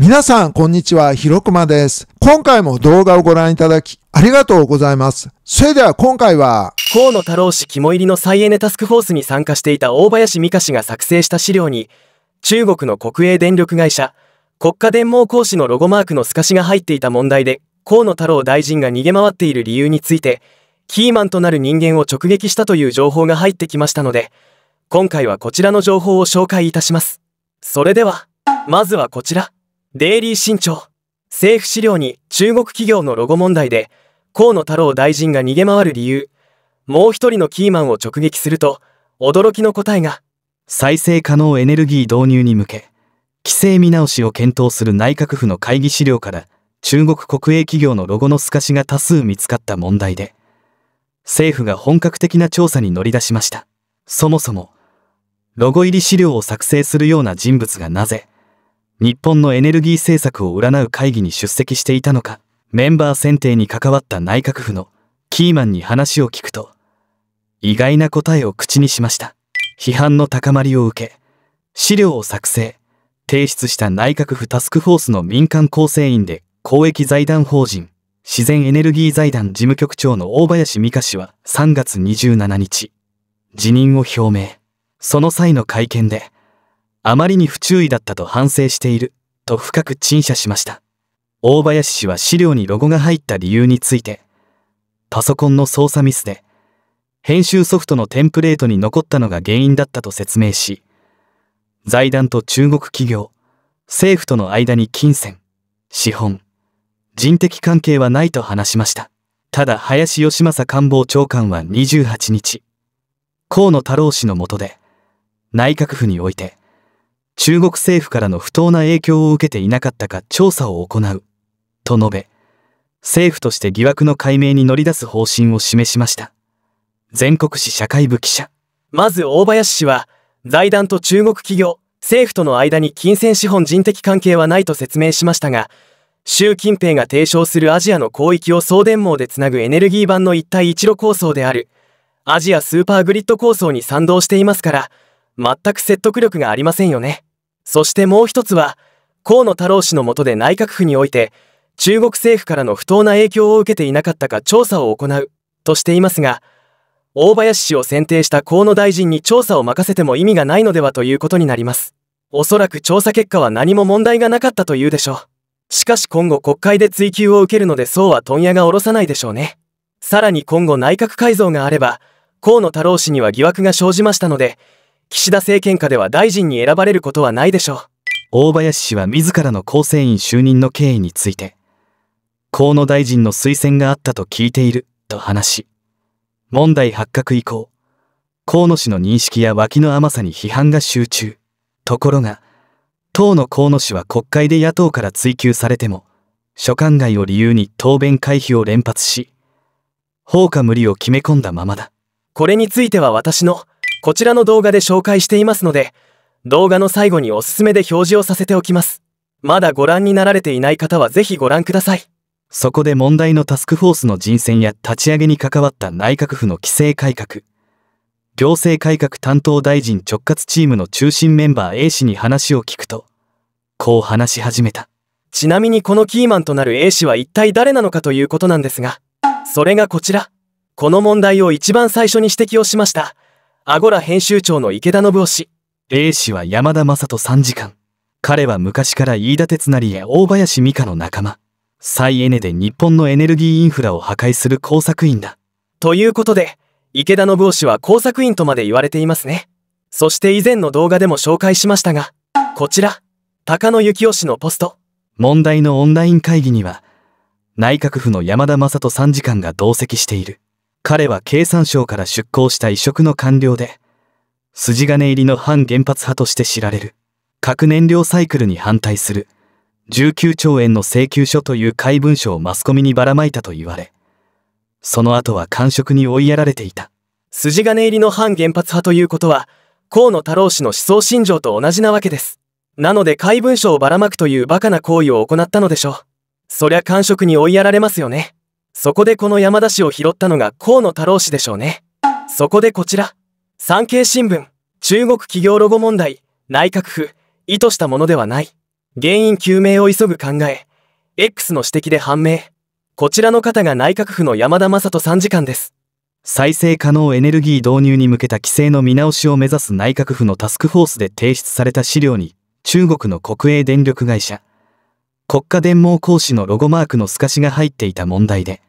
皆さん、こんにちは。ひろくまです。今回も動画をご覧いただき、ありがとうございます。それでは今回は、河野太郎氏肝入りの再エネタスクフォースに参加していた大林美香氏が作成した資料に、中国の国営電力会社、国家電網講師のロゴマークの透かしが入っていた問題で、河野太郎大臣が逃げ回っている理由について、キーマンとなる人間を直撃したという情報が入ってきましたので、今回はこちらの情報を紹介いたします。それでは、まずはこちら。デイリー新潮。政府資料に中国企業のロゴ問題で、河野太郎大臣が逃げ回る理由。もう一人のキーマンを直撃すると、驚きの答えが。再生可能エネルギー導入に向け、規制見直しを検討する内閣府の会議資料から、中国国営企業のロゴの透かしが多数見つかった問題で、政府が本格的な調査に乗り出しました。そもそも、ロゴ入り資料を作成するような人物がなぜ、日本のエネルギー政策を占う会議に出席していたのか、メンバー選定に関わった内閣府のキーマンに話を聞くと、意外な答えを口にしました。批判の高まりを受け、資料を作成、提出した内閣府タスクフォースの民間構成員で公益財団法人、自然エネルギー財団事務局長の大林美香氏は3月27日、辞任を表明。その際の会見で、あまりに不注意だったと反省していると深く陳謝しました大林氏は資料にロゴが入った理由についてパソコンの操作ミスで編集ソフトのテンプレートに残ったのが原因だったと説明し財団と中国企業政府との間に金銭資本人的関係はないと話しましたただ林芳正官房長官は28日河野太郎氏のもとで内閣府において中国政府からの不当な影響を受けていなかったか調査を行う、と述べ、政府として疑惑の解明に乗り出す方針を示しました。全国紙社会部記者。まず大林氏は、財団と中国企業、政府との間に金銭資本人的関係はないと説明しましたが、習近平が提唱するアジアの広域を送電網でつなぐエネルギー版の一帯一路構想である、アジアスーパーグリッド構想に賛同していますから、全く説得力がありませんよね。そしてもう一つは、河野太郎氏の下で内閣府において、中国政府からの不当な影響を受けていなかったか調査を行う、としていますが、大林氏を選定した河野大臣に調査を任せても意味がないのではということになります。おそらく調査結果は何も問題がなかったというでしょう。しかし今後国会で追及を受けるのでそうは問屋が下ろさないでしょうね。さらに今後内閣改造があれば、河野太郎氏には疑惑が生じましたので、岸田政権下では大臣に選ばれることはないでしょう大林氏は自らの構成員就任の経緯について河野大臣の推薦があったと聞いていると話し問題発覚以降河野氏の認識や脇の甘さに批判が集中ところが当の河野氏は国会で野党から追及されても所管外を理由に答弁回避を連発し放火無理を決め込んだままだこれについては私のこちらの動画で紹介していますので、動画の最後におすすめで表示をさせておきます。まだご覧になられていない方はぜひご覧ください。そこで問題のタスクフォースの人選や立ち上げに関わった内閣府の規制改革、行政改革担当大臣直轄チームの中心メンバー A 氏に話を聞くと、こう話し始めた。ちなみにこのキーマンとなる A 氏は一体誰なのかということなんですが、それがこちら。この問題を一番最初に指摘をしました。アゴラ編集長の池田信夫氏 A 氏は山田雅人参時官彼は昔から飯田哲成や大林美香の仲間再エネで日本のエネルギーインフラを破壊する工作員だということで池田信夫氏は工作員とまで言われていますねそして以前の動画でも紹介しましたがこちら高野幸雄氏のポスト問題のオンライン会議には内閣府の山田雅人参事官が同席している彼は経産省から出向した異色の官僚で、筋金入りの反原発派として知られる、核燃料サイクルに反対する、19兆円の請求書という怪文書をマスコミにばらまいたと言われ、その後は官職に追いやられていた。筋金入りの反原発派ということは、河野太郎氏の思想信条と同じなわけです。なので怪文書をばらまくというバカな行為を行ったのでしょう。そりゃ官職に追いやられますよね。そこでこの山田氏を拾ったのが河野太郎氏でしょうね。そこでこちら。産経新聞、中国企業ロゴ問題、内閣府、意図したものではない。原因究明を急ぐ考え、X の指摘で判明。こちらの方が内閣府の山田正人参事官です。再生可能エネルギー導入に向けた規制の見直しを目指す内閣府のタスクフォースで提出された資料に、中国の国営電力会社、国家伝網講師のロゴマークの透かしが入っていた問題で、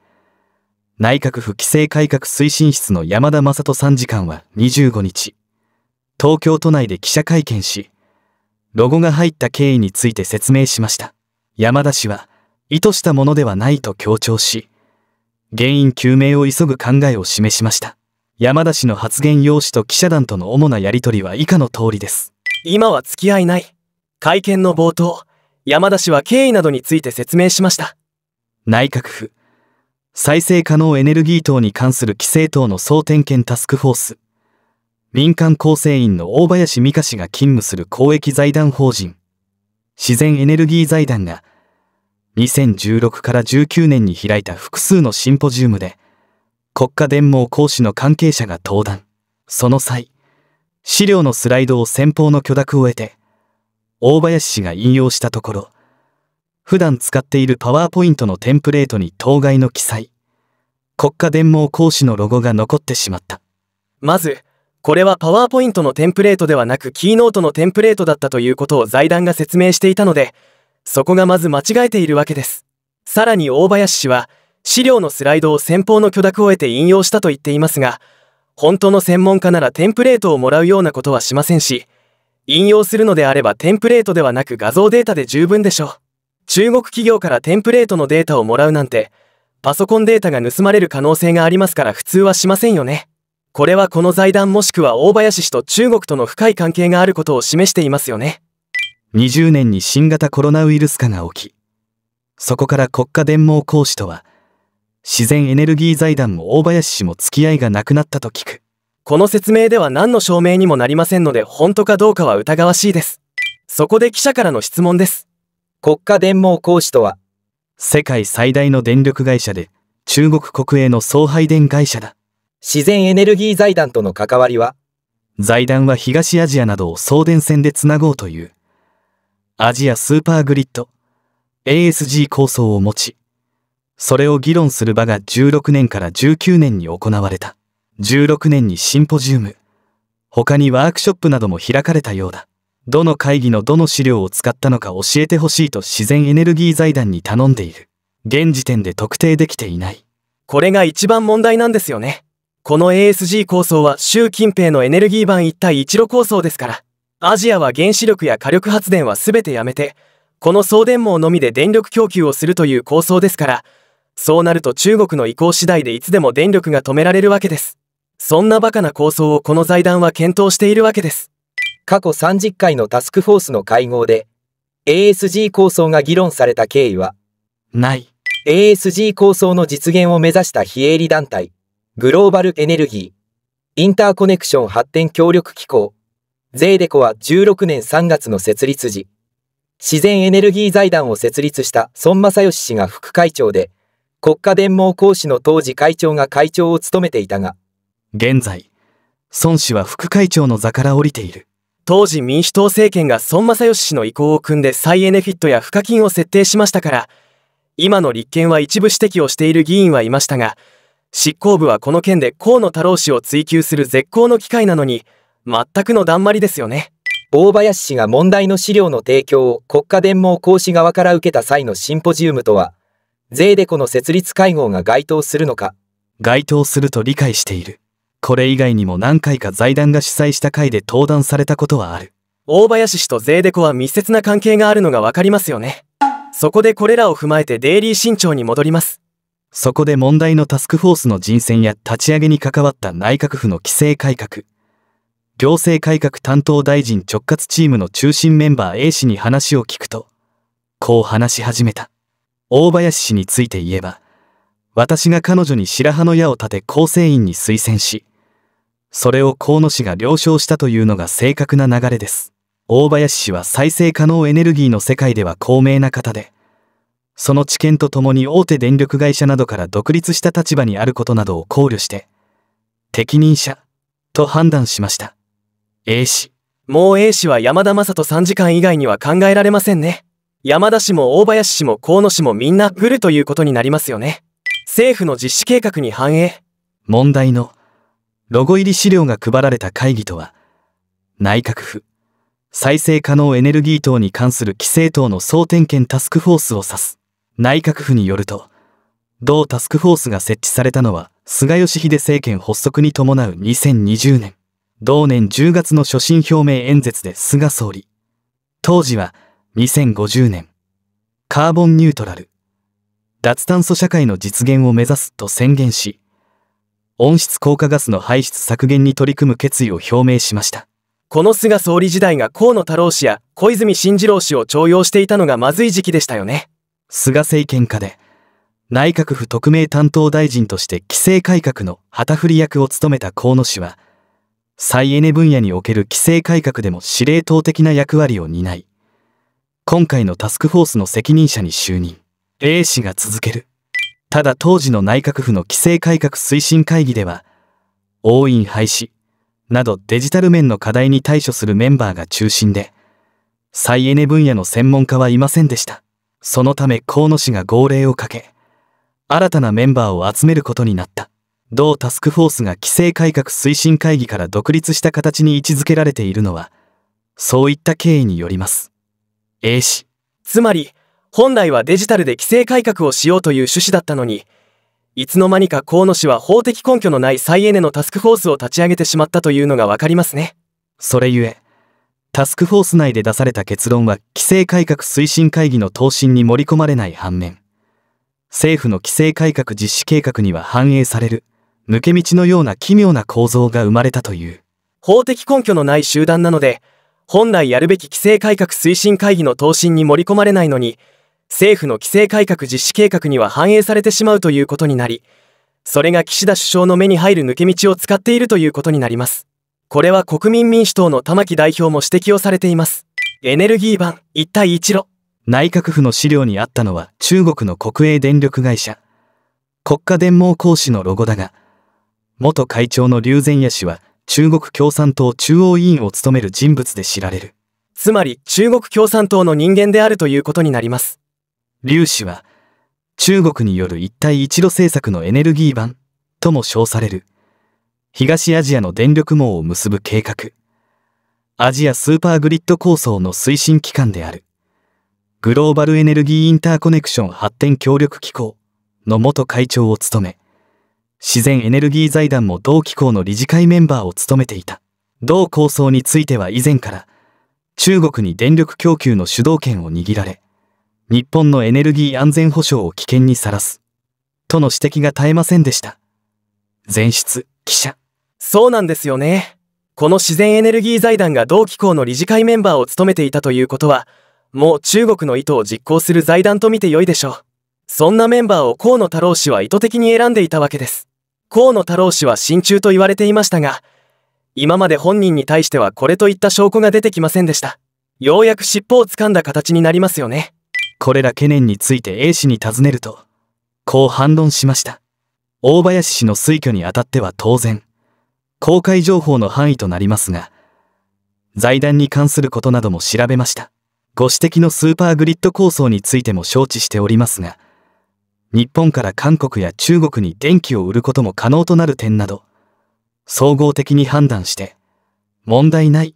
内閣府規制改革推進室の山田正人参事官は25日、東京都内で記者会見し、ロゴが入った経緯について説明しました。山田氏は、意図したものではないと強調し、原因究明を急ぐ考えを示しました。山田氏の発言用紙と記者団との主なやりとりは以下の通りです。今は付き合いない。会見の冒頭、山田氏は経緯などについて説明しました内閣府再生可能エネルギー等に関する規制等の総点検タスクフォース民間構成員の大林美香氏が勤務する公益財団法人自然エネルギー財団が2016から19年に開いた複数のシンポジウムで国家伝網講師の関係者が登壇その際資料のスライドを先方の許諾を得て大林氏が引用したところ、普段使っているパワーポイントのテンプレートに当該の記載、国家伝網講師のロゴが残ってしまった。まず、これはパワーポイントのテンプレートではなくキーノートのテンプレートだったということを財団が説明していたので、そこがまず間違えているわけです。さらに大林氏は、資料のスライドを先方の許諾を得て引用したと言っていますが、本当の専門家ならテンプレートをもらうようなことはしませんし、引用するのであればテンプレートではなく画像データで十分でしょう。中国企業からテンプレートのデータをもらうなんて、パソコンデータが盗まれる可能性がありますから普通はしませんよね。これはこの財団もしくは大林氏と中国との深い関係があることを示していますよね。20年に新型コロナウイルス化が起き、そこから国家伝網講師とは、自然エネルギー財団も大林氏も付き合いがなくなったと聞く。この説明では何の証明にもなりませんので本当かどうかは疑わしいです。そこで記者からの質問です。国家電網講師とは世界最大の電力会社で中国国営の送配電会社だ。自然エネルギー財団との関わりは財団は東アジアなどを送電線でつなごうというアジアスーパーグリッド ASG 構想を持ちそれを議論する場が16年から19年に行われた。2016年にシンポジウム、他にワークショップなども開かれたようだ。どの会議のどの資料を使ったのか教えてほしいと自然エネルギー財団に頼んでいる。現時点で特定できていない。これが一番問題なんですよね。この ASG 構想は習近平のエネルギー版一帯一路構想ですから、アジアは原子力や火力発電は全てやめて、この送電網のみで電力供給をするという構想ですから、そうなると中国の意向次第でいつでも電力が止められるわけです。そんなバカな構想をこの財団は検討しているわけです。過去30回のタスクフォースの会合で、ASG 構想が議論された経緯は、ない。ASG 構想の実現を目指した非営利団体、グローバルエネルギー、インターコネクション発展協力機構、ゼーデコは16年3月の設立時、自然エネルギー財団を設立した孫正義氏が副会長で、国家電網講師の当時会長が会長を務めていたが、現在、孫氏は副会長の座から降りている。当時民主党政権が孫正義氏の意向を組んで再エネフィットや賦課金を設定しましたから、今の立憲は一部指摘をしている議員はいましたが、執行部はこの件で河野太郎氏を追及する絶好の機会なのに、全くのだんまりですよね。大林氏が問題の資料の提供を国家伝網講師側から受けた際のシンポジウムとは、税デコの設立会合が該当するのか。該当すると理解している。これ以外にも何回か財団が主催した会で登壇されたことはある大林氏とゼーデコは密接な関係があるのが分かりますよねそこでこれらを踏まえてデイリー新潮に戻りますそこで問題のタスクフォースの人選や立ち上げに関わった内閣府の規制改革行政改革担当大臣直轄チームの中心メンバー A 氏に話を聞くとこう話し始めた大林氏について言えば私が彼女に白羽の矢を立て構成員に推薦しそれを河野氏が了承したというのが正確な流れです。大林氏は再生可能エネルギーの世界では高名な方で、その知見とともに大手電力会社などから独立した立場にあることなどを考慮して、適任者、と判断しました。A 氏。もう A 氏は山田正人3時間以外には考えられませんね。山田氏も大林氏も河野氏もみんなフルということになりますよね。政府の実施計画に反映。問題のロゴ入り資料が配られた会議とは、内閣府、再生可能エネルギー等に関する規制等の総点検タスクフォースを指す。内閣府によると、同タスクフォースが設置されたのは、菅義偉政権発足に伴う2020年、同年10月の所信表明演説で菅総理、当時は2050年、カーボンニュートラル、脱炭素社会の実現を目指すと宣言し、温室効果ガスの排出削減に取り組む決意を表明しました。この菅総理時代が河野太郎氏や小泉進次郎氏を重用していたのがまずい時期でしたよね。菅政権下で、内閣府特命担当大臣として規制改革の旗振り役を務めた河野氏は、再エネ分野における規制改革でも司令塔的な役割を担い、今回のタスクフォースの責任者に就任。A 氏が続ける。ただ当時の内閣府の規制改革推進会議では、押印廃止などデジタル面の課題に対処するメンバーが中心で、再エネ分野の専門家はいませんでした。そのため河野氏が号令をかけ、新たなメンバーを集めることになった。同タスクフォースが規制改革推進会議から独立した形に位置づけられているのは、そういった経緯によります。A 氏。つまり、本来はデジタルで規制改革をしようという趣旨だったのに、いつの間にか河野氏は法的根拠のない再エネのタスクフォースを立ち上げてしまったというのがわかりますね。それゆえ、タスクフォース内で出された結論は規制改革推進会議の答申に盛り込まれない反面、政府の規制改革実施計画には反映される、抜け道のような奇妙な構造が生まれたという。法的根拠のない集団なので、本来やるべき規制改革推進会議の答申に盛り込まれないのに、政府の規制改革実施計画には反映されてしまうということになり、それが岸田首相の目に入る抜け道を使っているということになります。これは国民民主党の玉木代表も指摘をされています。エネルギー版、一帯一路。内閣府の資料にあったのは中国の国営電力会社、国家電網講師のロゴだが、元会長の劉善野氏は中国共産党中央委員を務める人物で知られる。つまり中国共産党の人間であるということになります。劉氏は、中国による一帯一路政策のエネルギー版とも称される、東アジアの電力網を結ぶ計画、アジアスーパーグリッド構想の推進機関である、グローバルエネルギーインターコネクション発展協力機構の元会長を務め、自然エネルギー財団も同機構の理事会メンバーを務めていた。同構想については以前から、中国に電力供給の主導権を握られ、日本のエネルギー安全保障を危険にさらす。との指摘が絶えませんでした。前出、記者。そうなんですよね。この自然エネルギー財団が同機構の理事会メンバーを務めていたということは、もう中国の意図を実行する財団と見てよいでしょう。そんなメンバーを河野太郎氏は意図的に選んでいたわけです。河野太郎氏は親中と言われていましたが、今まで本人に対してはこれといった証拠が出てきませんでした。ようやく尻尾を掴んだ形になりますよね。これら懸念について A 氏に尋ねると、こう反論しました。大林氏の推挙にあたっては当然、公開情報の範囲となりますが、財団に関することなども調べました。ご指摘のスーパーグリッド構想についても承知しておりますが、日本から韓国や中国に電気を売ることも可能となる点など、総合的に判断して、問題ない、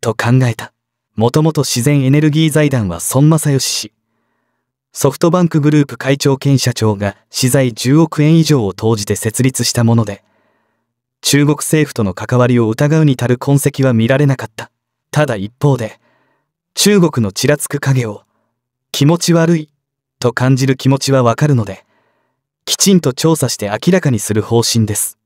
と考えた。もともと自然エネルギー財団は孫正義氏、ソフトバンクグループ会長兼社長が資材10億円以上を投じて設立したもので、中国政府との関わりを疑うに足る痕跡は見られなかった。ただ一方で、中国のちらつく影を、気持ち悪い、と感じる気持ちはわかるので、きちんと調査して明らかにする方針です。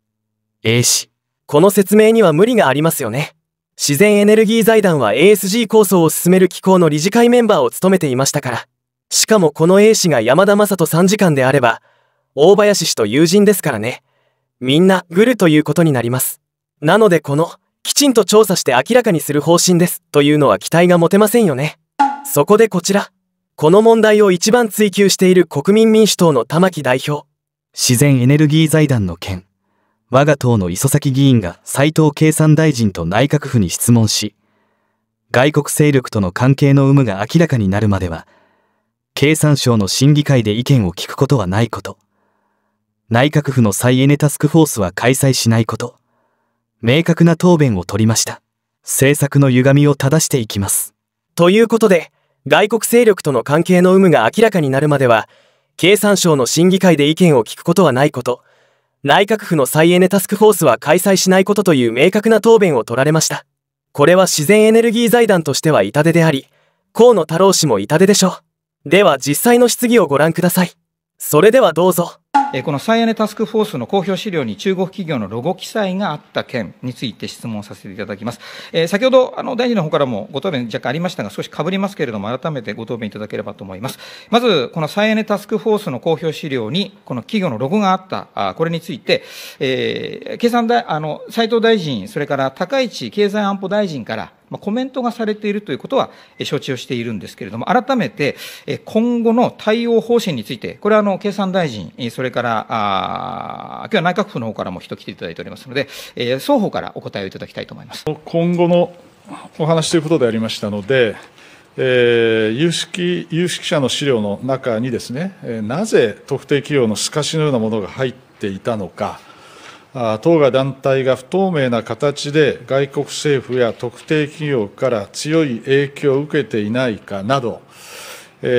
A 氏。この説明には無理がありますよね。自然エネルギー財団は ASG 構想を進める機構の理事会メンバーを務めていましたから。しかもこの A 氏が山田正人参事官であれば、大林氏と友人ですからね。みんな、グルということになります。なのでこの、きちんと調査して明らかにする方針です、というのは期待が持てませんよね。そこでこちら、この問題を一番追求している国民民主党の玉木代表。自然エネルギー財団の件。我が党の磯崎議員が斉藤経産大臣と内閣府に質問し、外国勢力との関係の有無が明らかになるまでは、経産省の審議会で意見を聞くことはないこと。内閣府の再エネタスクフォースは開催しないこと。明確な答弁を取りました。政策の歪みを正していきます。ということで、外国勢力との関係の有無が明らかになるまでは、経産省の審議会で意見を聞くことはないこと、内閣府の再エネタスクフォースは開催しないことという明確な答弁を取られました。これは自然エネルギー財団としては痛手であり、河野太郎氏も痛手でしょう。では実際の質疑をご覧ください。それではどうぞ。えこの再エネタスクフォースの公表資料に中国企業のロゴ記載があった件について質問させていただきます。えー、先ほど、あの、大臣の方からもご答弁若干ありましたが、少しかぶりますけれども、改めてご答弁いただければと思います。まず、この再エネタスクフォースの公表資料に、この企業のロゴがあった、あこれについて、えー、経産大、あの、斉藤大臣、それから高市経済安保大臣から、まあ、コメントがされているということは承知をしているんですけれども、改めて今後の対応方針について、これはあの経産大臣、それからあ今日は内閣府の方からも人来ていただいておりますので、双方からお答えをいただきたいと思います今後のお話ということでありましたので、えー、有識有識者の資料の中にですね、なぜ特定企業の透かしのようなものが入っていたのか。当該団体が不透明な形で外国政府や特定企業から強い影響を受けていないかなど、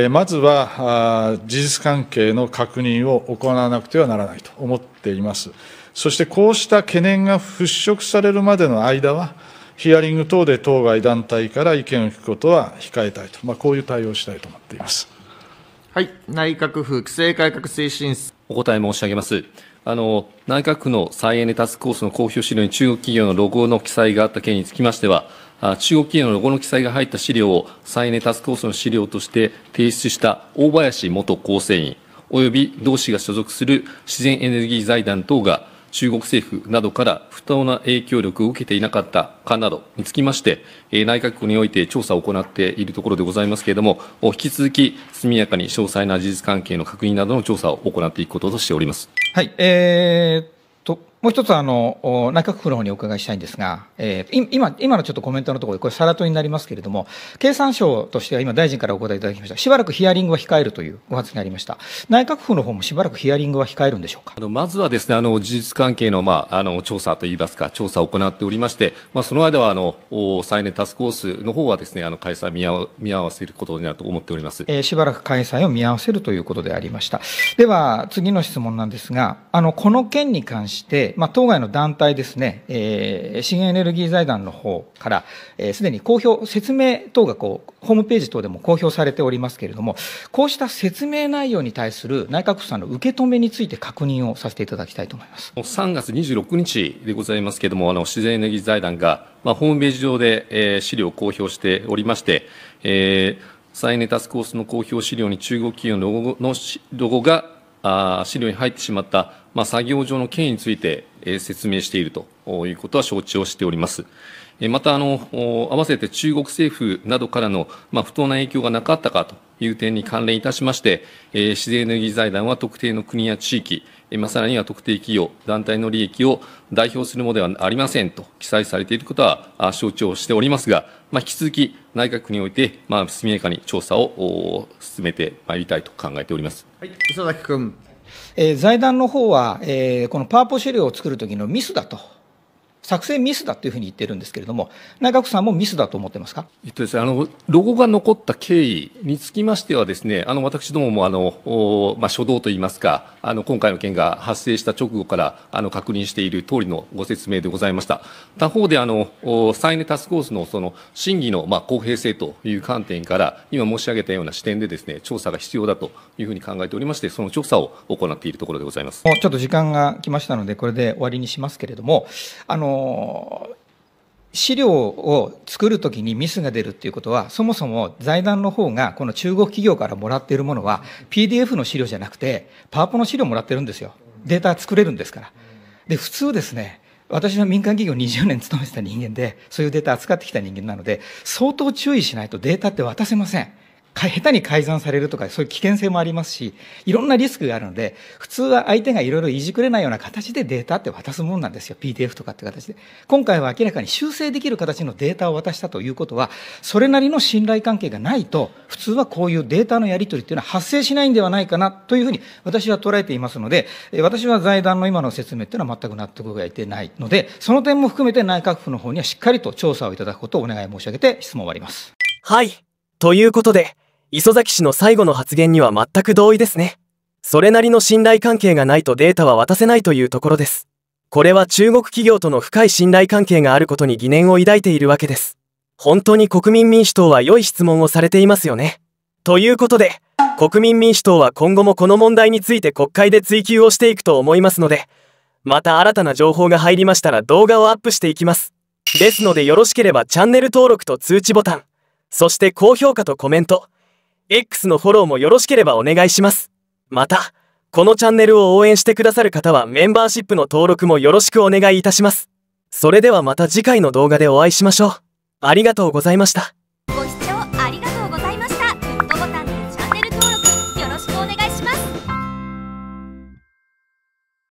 まずは事実関係の確認を行わなくてはならないと思っています。そしてこうした懸念が払拭されるまでの間は、ヒアリング等で当該団体から意見を聞くことは控えたいと、まあ、こういう対応をしたいと思っています。はい、内閣府規制改革推進お答え申し上げます。あの内閣府の再エネタスクコースの公表資料に中国企業のロゴの記載があった件につきましては、中国企業のロゴの記載が入った資料を再エネタスクコースの資料として提出した大林元構成員、および同氏が所属する自然エネルギー財団等が、中国政府などから不当な影響力を受けていなかったかなどにつきまして、え内閣府において調査を行っているところでございますけれども、引き続き速やかに詳細な事実関係の確認などの調査を行っていくこととしております。はい、えーもう一つあの内閣府の方にお伺いしたいんですが、えー、今今のちょっとコメントのところでこれさらとになりますけれども経産省としては今大臣からお答えいただきましたしばらくヒアリングは控えるというお発言がありました内閣府の方もしばらくヒアリングは控えるんでしょうかあのまずはですねあの事実関係の,、まあ、あの調査といいますか調査を行っておりまして、まあ、その間はあの再燃タスクフォースの方はですねあの開催見合見合わせることになると思っております、えー、しばらく開催を見合わせるということでありましたでは次の質問なんですがあのこの件に関してまあ、当該の団体ですね、えー、資源エネルギー財団の方からすで、ー、に公表説明等がこうホームページ等でも公表されておりますけれどもこうした説明内容に対する内閣府さんの受け止めについて確認をさせていただきたいと思います3月26日でございますけれどもあの自然エネルギー財団が、まあ、ホームページ上で、えー、資料を公表しておりまして、えー再エネタスクコースの公表資料に中国企業のロゴがあ資料に入ってしまった、まあ、作業上の経緯について、えー、説明しているということは承知をしております。えまたあの、合わせて中国政府などからの、まあ、不当な影響がなかったかという点に関連いたしまして、えー、自然エネルギー財団は特定の国や地域、まあ、さらには特定企業、団体の利益を代表するものではありませんと記載されていることは承知をしておりますが、まあ、引き続き内閣において、まあ、速やかに調査を進めてまいりたいと考えております。はい、磯崎君。えー、財団の方は、えー、このパワポ資料を作るときのミスだと。作戦ミスだというふうに言ってるんですけれども、内閣府さんもミスだと思ってますか、えっとですね、あのロゴが残った経緯につきましてはです、ね、あの私どももあの、まあ、初動といいますか、あの今回の件が発生した直後からあの確認している通りのご説明でございました。他方であの、再エネタスクフォースのその審議の、まあ、公平性という観点から、今申し上げたような視点でです、ね、調査が必要だというふうに考えておりまして、その調査を行っているところでございますちょっと時間が来ましたので、これで終わりにしますけれども、あの資料を作る時にミスが出るっていうことはそもそも財団の方がこの中国企業からもらっているものは PDF の資料じゃなくてパワポの資料もらってるんですよデータ作れるんですからで普通ですね私は民間企業20年勤めてた人間でそういうデータ扱ってきた人間なので相当注意しないとデータって渡せません。下手に改ざんされるとかそういう危険性もありますしいろんなリスクがあるので普通は相手がいろいろいじくれないような形でデータって渡すもんなんですよ PDF とかって形で今回は明らかに修正できる形のデータを渡したということはそれなりの信頼関係がないと普通はこういうデータのやり取りっていうのは発生しないんではないかなというふうに私は捉えていますので私は財団の今の説明っていうのは全く納得がいってないのでその点も含めて内閣府の方にはしっかりと調査をいただくことをお願い申し上げて質問を終わります。はい。ということで、磯崎氏の最後の発言には全く同意ですね。それなりの信頼関係がないとデータは渡せないというところです。これは中国企業との深い信頼関係があることに疑念を抱いているわけです。本当に国民民主党は良い質問をされていますよね。ということで、国民民主党は今後もこの問題について国会で追及をしていくと思いますので、また新たな情報が入りましたら動画をアップしていきます。ですのでよろしければチャンネル登録と通知ボタン、そして高評価とコメント、X のフォローもよろしければお願いします。また、このチャンネルを応援してくださる方はメンバーシップの登録もよろしくお願いいたします。それではまた次回の動画でお会いしましょう。ありがとうございました。